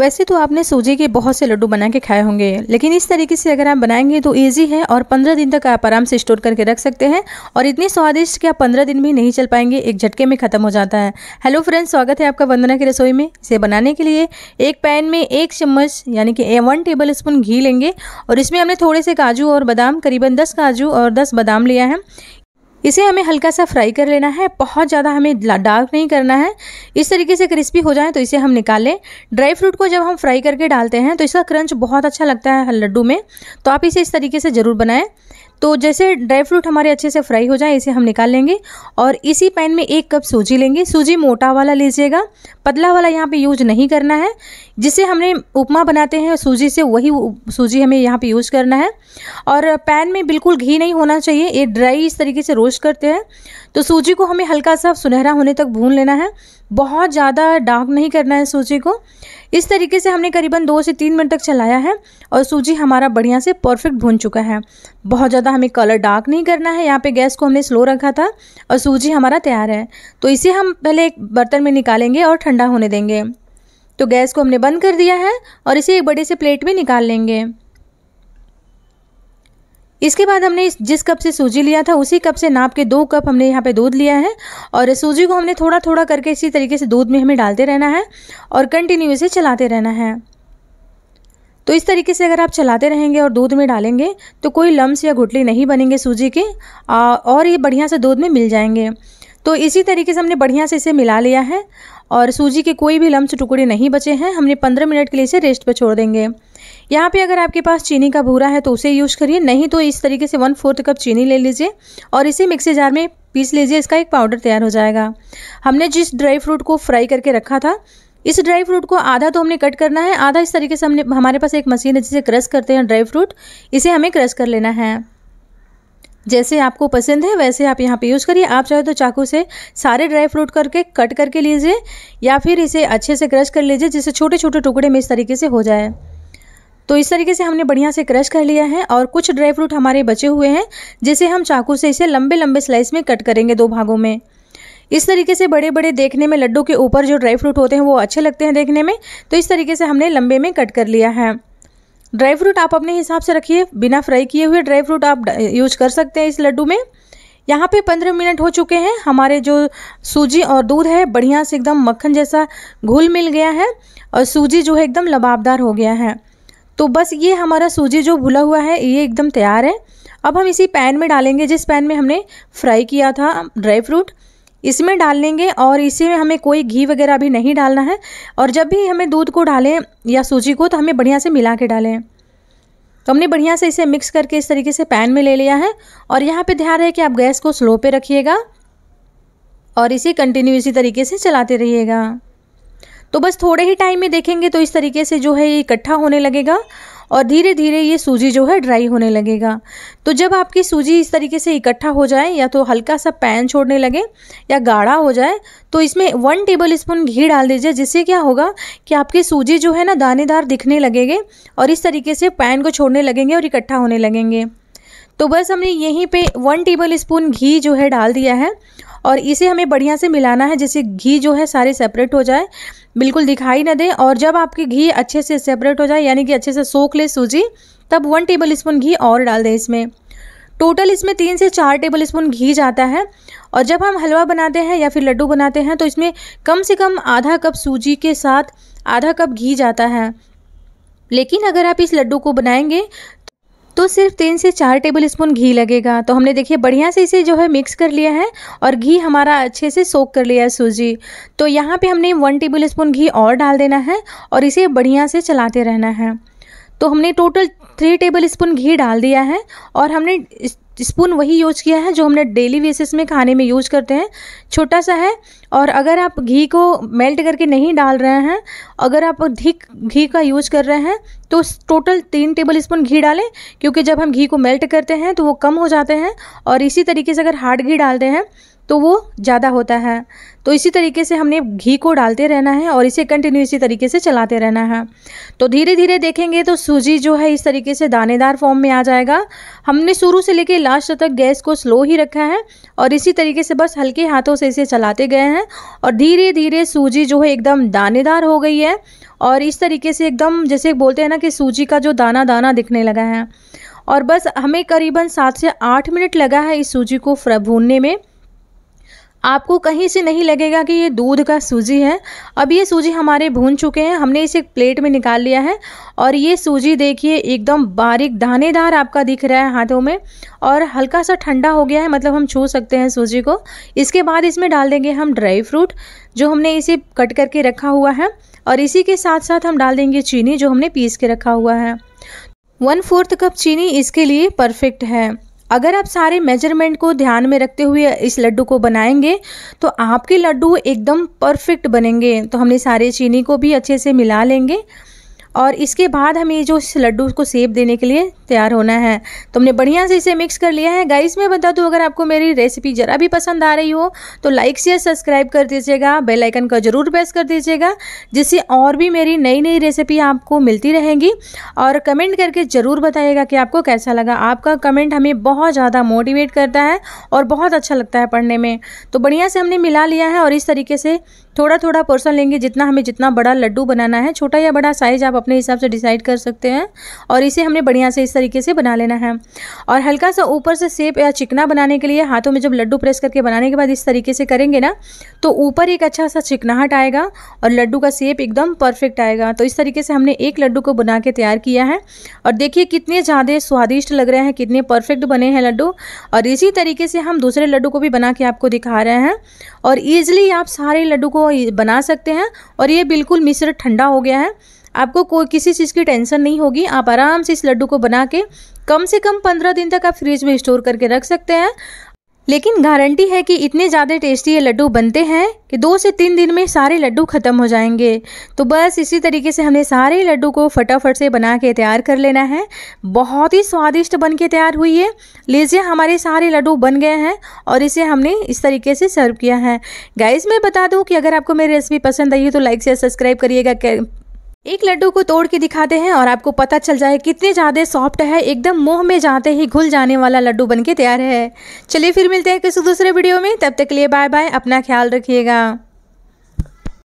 वैसे तो आपने सूजी के बहुत से लड्डू बना के खाए होंगे लेकिन इस तरीके से अगर आप बनाएंगे तो ईजी है और पंद्रह दिन तक आप आराम से स्टोर करके रख सकते हैं और इतने स्वादिष्ट कि आप पंद्रह दिन भी नहीं चल पाएंगे एक झटके में ख़त्म हो जाता है हेलो फ्रेंड्स स्वागत है आपका वंदना की रसोई में इसे बनाने के लिए एक पैन में एक चम्मच यानी कि वन टेबल स्पून घी लेंगे और इसमें हमने थोड़े से काजू और बादाम करीबन दस काजू और दस बादाम लिया है इसे हमें हल्का सा फ्राई कर लेना है बहुत ज़्यादा हमें डार्क नहीं करना है इस तरीके से क्रिस्पी हो जाए तो इसे हम निकालें ड्राई फ्रूट को जब हम फ्राई करके डालते हैं तो इसका क्रंच बहुत अच्छा लगता है लड्डू में तो आप इसे इस तरीके से ज़रूर बनाएं तो जैसे ड्राई फ्रूट हमारे अच्छे से फ्राई हो जाए इसे हम निकाल लेंगे और इसी पैन में एक कप सूजी लेंगे सूजी मोटा वाला लीजिएगा पतला वाला यहाँ पे यूज नहीं करना है जिसे हमने उपमा बनाते हैं सूजी से वही सूजी हमें यहाँ पे यूज करना है और पैन में बिल्कुल घी नहीं होना चाहिए ये ड्राई इस तरीके से रोस्ट करते हैं तो सूजी को हमें हल्का सा सुनहरा होने तक भून लेना है बहुत ज़्यादा डार्क नहीं करना है सूजी को इस तरीके से हमने करीबन दो से तीन मिनट तक चलाया है और सूजी हमारा बढ़िया से परफेक्ट भून चुका है बहुत ज़्यादा हमें कलर डार्क नहीं करना है यहाँ पे गैस को हमने स्लो रखा था और सूजी हमारा तैयार है तो इसे हम पहले एक बर्तन में निकालेंगे और ठंडा होने देंगे तो गैस को हमने बंद कर दिया है और इसे एक बड़े से प्लेट में निकाल लेंगे इसके बाद हमने जिस कप से सूजी लिया था उसी कप से नाप के दो कप हमने यहाँ पे दूध लिया है और सूजी को हमने थोड़ा थोड़ा करके इसी तरीके से दूध में हमें डालते रहना है और कंटिन्यू इसे चलाते रहना है तो इस तरीके से अगर आप चलाते रहेंगे और दूध में डालेंगे तो कोई लम्स या घुटली नहीं बनेंगे सूजी के और ये बढ़िया से दूध में मिल जाएंगे तो इसी तरीके से हमने बढ़िया से इसे मिला लिया है और सूजी के कोई भी लम्स टुकड़े नहीं बचे हैं हमने पंद्रह मिनट के लिए इसे रेस्ट पर छोड़ देंगे यहाँ पे अगर आपके पास चीनी का भूरा है तो उसे यूज़ करिए नहीं तो इस तरीके से वन फोर्थ कप चीनी ले लीजिए और इसे मिक्सी जार में पीस लीजिए इसका एक पाउडर तैयार हो जाएगा हमने जिस ड्राई फ्रूट को फ्राई करके रखा था इस ड्राई फ्रूट को आधा तो हमने कट करना है आधा इस तरीके से हमने हमारे पास एक मशीन है जिसे क्रश करते हैं ड्राई फ्रूट इसे हमें क्रश कर लेना है जैसे आपको पसंद है वैसे आप यहाँ पे यूज़ करिए आप चाहे तो चाकू से सारे ड्राई फ्रूट करके कट करके लीजिए या फिर इसे अच्छे से क्रश कर लीजिए जिससे छोटे छोटे टुकड़े में इस तरीके से हो जाए तो इस तरीके से हमने बढ़िया से क्रश कर लिया है और कुछ ड्राई फ्रूट हमारे बचे हुए हैं जिसे हम चाकू से इसे लंबे लंबे स्लाइस में कट करेंगे दो भागों में इस तरीके से बड़े बड़े देखने में लड्डू के ऊपर जो ड्राई फ्रूट होते हैं वो अच्छे लगते हैं देखने में तो इस तरीके से हमने लंबे में कट कर लिया है ड्राई फ्रूट आप अपने हिसाब से रखिए बिना फ्राई किए हुए ड्राई फ्रूट आप यूज कर सकते हैं इस लड्डू में यहाँ पे पंद्रह मिनट हो चुके हैं हमारे जो सूजी और दूध है बढ़िया से एकदम मक्खन जैसा घुल मिल गया है और सूजी जो है एकदम लबाबदार हो गया है तो बस ये हमारा सूजी जो भुला हुआ है ये एकदम तैयार है अब हम इसी पैन में डालेंगे जिस पैन में हमने फ्राई किया था ड्राई फ्रूट इसमें डाल लेंगे और इसी में हमें कोई घी वगैरह भी नहीं डालना है और जब भी हमें दूध को डालें या सूजी को तो हमें बढ़िया से मिला के डालें तो हमने बढ़िया से इसे मिक्स करके इस तरीके से पैन में ले लिया है और यहाँ पे ध्यान है कि आप गैस को स्लो पे रखिएगा और इसे कंटिन्यू इसी तरीके से चलाते रहिएगा तो बस थोड़े ही टाइम में देखेंगे तो इस तरीके से जो है ये इकट्ठा होने लगेगा और धीरे धीरे ये सूजी जो है ड्राई होने लगेगा तो जब आपकी सूजी इस तरीके से इकट्ठा हो जाए या तो हल्का सा पैन छोड़ने लगे या गाढ़ा हो जाए तो इसमें वन टेबल स्पून घी डाल दीजिए जिससे क्या होगा कि आपकी सूजी जो है ना दानेदार दिखने लगेंगे और इस तरीके से पैन को छोड़ने लगेंगे और इकट्ठा होने लगेंगे तो बस हमने यहीं पे वन टेबल स्पून घी जो है डाल दिया है और इसे हमें बढ़िया से मिलाना है जिससे घी जो है सारे सेपरेट हो जाए बिल्कुल दिखाई ना दे और जब आपके घी अच्छे से सेपरेट हो जाए यानी कि अच्छे से सोख ले सूजी तब वन टेबल स्पून घी और डाल दें इसमें टोटल इसमें तीन से चार टेबल स्पून घी जाता है और जब हम हलवा बनाते हैं या फिर लड्डू बनाते हैं तो इसमें कम से कम आधा कप सूजी के साथ आधा कप घी जाता है लेकिन अगर आप इस लड्डू को बनाएंगे तो सिर्फ तीन से चार टेबल स्पून घी लगेगा तो हमने देखिए बढ़िया से इसे जो है मिक्स कर लिया है और घी हमारा अच्छे से सोख कर लिया है सूजी तो यहाँ पे हमने वन टेबल स्पून घी और डाल देना है और इसे बढ़िया से चलाते रहना है तो हमने टोटल थ्री टेबल स्पून घी डाल दिया है और हमने स्पून वही यूज किया है जो हमने डेली बेसिस में खाने में यूज करते हैं छोटा सा है और अगर आप घी को मेल्ट करके नहीं डाल रहे हैं अगर आप घी घी का यूज कर रहे हैं तो टोटल तीन टेबल स्पून घी डालें क्योंकि जब हम घी को मेल्ट करते हैं तो वो कम हो जाते हैं और इसी तरीके से अगर हार्ड घी डालते हैं तो वो ज़्यादा होता है तो इसी तरीके से हमने घी को डालते रहना है और इसे कंटिन्यू इसी तरीके से चलाते रहना है तो धीरे धीरे देखेंगे तो सूजी जो है इस तरीके से दानेदार फॉर्म में आ जाएगा हमने शुरू से लेके लास्ट तक गैस को स्लो ही रखा है और इसी तरीके से बस हल्के हाथों से इसे चलाते गए हैं और धीरे धीरे सूजी जो है एकदम दानेदार हो गई है और इस तरीके से एकदम जैसे बोलते हैं ना कि सूजी का जो दाना दाना दिखने लगा है और बस हमें करीबन सात से आठ मिनट लगा है इस सूजी को भूनने में आपको कहीं से नहीं लगेगा कि ये दूध का सूजी है अब ये सूजी हमारे भून चुके हैं हमने इसे प्लेट में निकाल लिया है और ये सूजी देखिए एकदम बारीक दानेदार आपका दिख रहा है हाथों में और हल्का सा ठंडा हो गया है मतलब हम छू सकते हैं सूजी को इसके बाद इसमें डाल देंगे हम ड्राई फ्रूट जो हमने इसे कट करके रखा हुआ है और इसी के साथ साथ हम डाल देंगे चीनी जो हमने पीस के रखा हुआ है वन फोर्थ कप चीनी इसके लिए परफेक्ट है अगर आप सारे मेजरमेंट को ध्यान में रखते हुए इस लड्डू को बनाएंगे तो आपके लड्डू एकदम परफेक्ट बनेंगे तो हमने सारे चीनी को भी अच्छे से मिला लेंगे और इसके बाद हमें जो इस लड्डू को सेप देने के लिए तैयार होना है तुमने बढ़िया से इसे मिक्स कर लिया है गाइस मैं बता दूँ अगर आपको मेरी रेसिपी ज़रा भी पसंद आ रही हो तो लाइक शेयर सब्सक्राइब कर दीजिएगा बेलाइकन का ज़रूर प्रेस कर दीजिएगा जिससे और भी मेरी नई नई रेसिपी आपको मिलती रहेंगी और कमेंट करके ज़रूर बताइएगा कि आपको कैसा लगा आपका कमेंट हमें बहुत ज़्यादा मोटिवेट करता है और बहुत अच्छा लगता है पढ़ने में तो बढ़िया से हमने मिला लिया है और इस तरीके से थोड़ा थोड़ा पोर्सन लेंगे जितना हमें जितना बड़ा लड्डू बनाना है छोटा या बड़ा साइज़ आप अपने हिसाब से डिसाइड कर सकते हैं और इसे हमने बढ़िया से इस तरीके से बना लेना है और हल्का सा ऊपर से सेप या चिकना बनाने के लिए हाथों में जब लड्डू प्रेस करके बनाने के बाद इस तरीके से करेंगे ना तो ऊपर एक अच्छा सा चिकनाहट आएगा और लड्डू का सेप एकदम परफेक्ट आएगा तो इस तरीके से हमने एक लड्डू को बना के तैयार किया है और देखिए कितने ज़्यादा स्वादिष्ट लग रहे हैं कितने परफेक्ट बने हैं लड्डू और इसी तरीके से हम दूसरे लड्डू को भी बना के आपको दिखा रहे हैं और ईजिली आप सारे लड्डू को बना सकते हैं और ये बिल्कुल मिश्र ठंडा हो गया है आपको कोई किसी चीज़ की टेंशन नहीं होगी आप आराम से इस लड्डू को बना के कम से कम पंद्रह दिन तक आप फ्रिज में स्टोर करके रख सकते हैं लेकिन गारंटी है कि इतने ज़्यादा टेस्टी ये लड्डू बनते हैं कि दो से तीन दिन में सारे लड्डू ख़त्म हो जाएंगे तो बस इसी तरीके से हमने सारे लड्डू को फटाफट से बना के तैयार कर लेना है बहुत ही स्वादिष्ट बन के तैयार हुई है लीजिए हमारे सारे लड्डू बन गए हैं और इसे हमने इस तरीके से सर्व किया है गाइज मैं बता दूँ कि अगर आपको मेरी रेसिपी पसंद आई है तो लाइक से सब्सक्राइब करिएगा एक लड्डू को तोड़ के दिखाते हैं और आपको पता चल जाए कितने ज़्यादा सॉफ्ट है एकदम मुंह में जाते ही घुल जाने वाला लड्डू बनके तैयार है चलिए फिर मिलते हैं किसी दूसरे वीडियो में तब तक के लिए बाय बाय अपना ख्याल रखिएगा